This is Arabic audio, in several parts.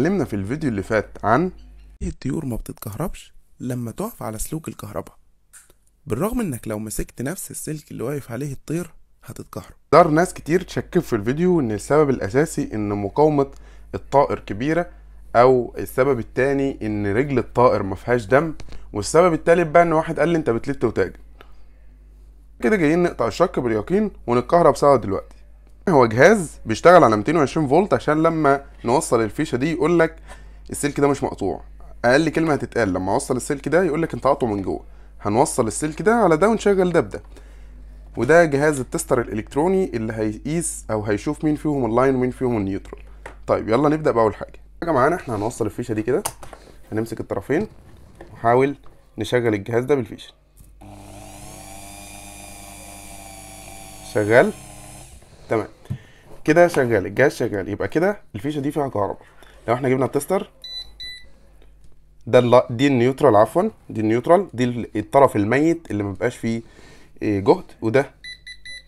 اتكلمنا في الفيديو اللي فات عن إيه الطيور ما بتتكهربش لما تقف على سلوك الكهرباء بالرغم انك لو مسكت نفس السلك اللي واقف عليه الطير هتتكهرب دار ناس كتير تشكك في الفيديو ان السبب الاساسي ان مقاومة الطائر كبيرة او السبب التاني ان رجل الطائر ما فيهاش دم والسبب التالت بقى ان واحد قال لي انت بتلت وتاجل كده جايين نقطع الشك باليقين ونتكهرب سوا دلوقتي هو جهاز بيشتغل على 220 فولت عشان لما نوصل الفيشه دي يقول لك السلك ده مش مقطوع اقل كلمه هتتقال لما اوصل السلك ده يقول لك انت قاطعه من جوه هنوصل السلك ده على ده ونشغل ده بده وده جهاز التستر الالكتروني اللي هيقيس او هيشوف مين فيهم اللاين ومين فيهم النيوترال طيب يلا نبدا باول حاجه حاجه معانا احنا هنوصل الفيشه دي كده هنمسك الطرفين ونحاول نشغل الجهاز ده بالفيشه شغال تمام كده شغال الجهاز شغال يبقى كده الفيشه دي فيها كهرباء لو احنا جبنا التستر ده دي النيوترال عفوا دي النيوترال دي الطرف الميت اللي مبقاش فيه آه، جهد وده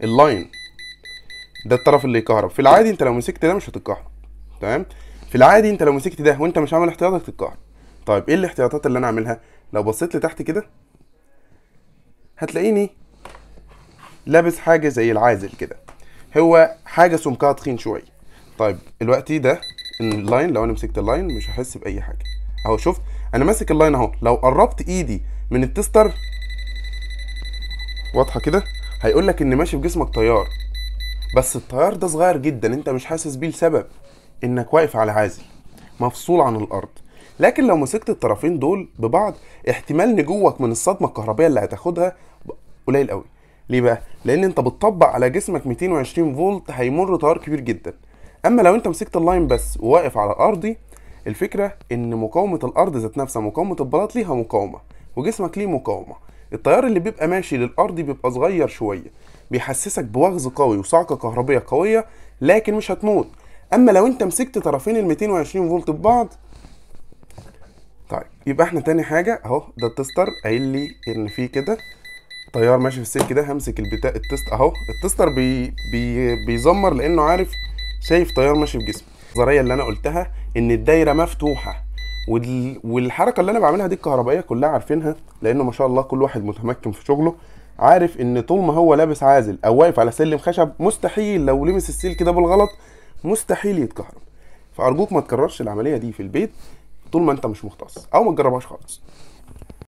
اللاين ده الطرف اللي يكهرب في العادي انت لو مسكت ده مش هتتكهرب تمام في العادي انت لو مسكت ده وانت مش عامل احتياطك تتكهرب طيب ايه الاحتياطات اللي انا اعملها لو بصيت لتحت كده هتلاقيني لابس حاجه زي العازل كده هو حاجه سمكها تخين شويه طيب الوقت ده اللاين لو انا مسكت اللاين مش هحس باي حاجه اهو شفت انا ماسك اللاين اهو لو قربت ايدي من التستر واضحه كده هيقول لك ان ماشي في جسمك تيار بس التيار ده صغير جدا انت مش حاسس بيه لسبب انك واقف على عازل مفصول عن الارض لكن لو مسكت الطرفين دول ببعض احتمال نجوك من الصدمه الكهربائيه اللي هتاخدها قليل قوي ليه بقى لان انت بتطبق على جسمك 220 فولت هيمر تيار كبير جدا اما لو انت مسكت اللاين بس وواقف على الأرضي الفكره ان مقاومه الارض ذات نفسها مقاومه البلاط ليها مقاومه وجسمك ليه مقاومه التيار اللي بيبقى ماشي للارضي بيبقى صغير شويه بيحسسك بوغز قوي وصعقه كهربيه قويه لكن مش هتموت اما لو انت مسكت طرفين ال 220 فولت ببعض طيب يبقى احنا تاني حاجه اهو ده التستر قايل لي ان في كده طيار ماشي في السلك ده همسك البتاع التست اهو التستر بي بي بيزمر لانه عارف شايف طيار ماشي في جسمه النظريه اللي انا قلتها ان الدايره مفتوحه والحركه اللي انا بعملها دي الكهربائيه كلها عارفينها لانه ما شاء الله كل واحد متمكن في شغله عارف ان طول ما هو لابس عازل او واقف على سلم خشب مستحيل لو لمس السلك ده بالغلط مستحيل يتكهرب فارجوك ما تكررش العمليه دي في البيت طول ما انت مش مختص او ما تجربهاش خالص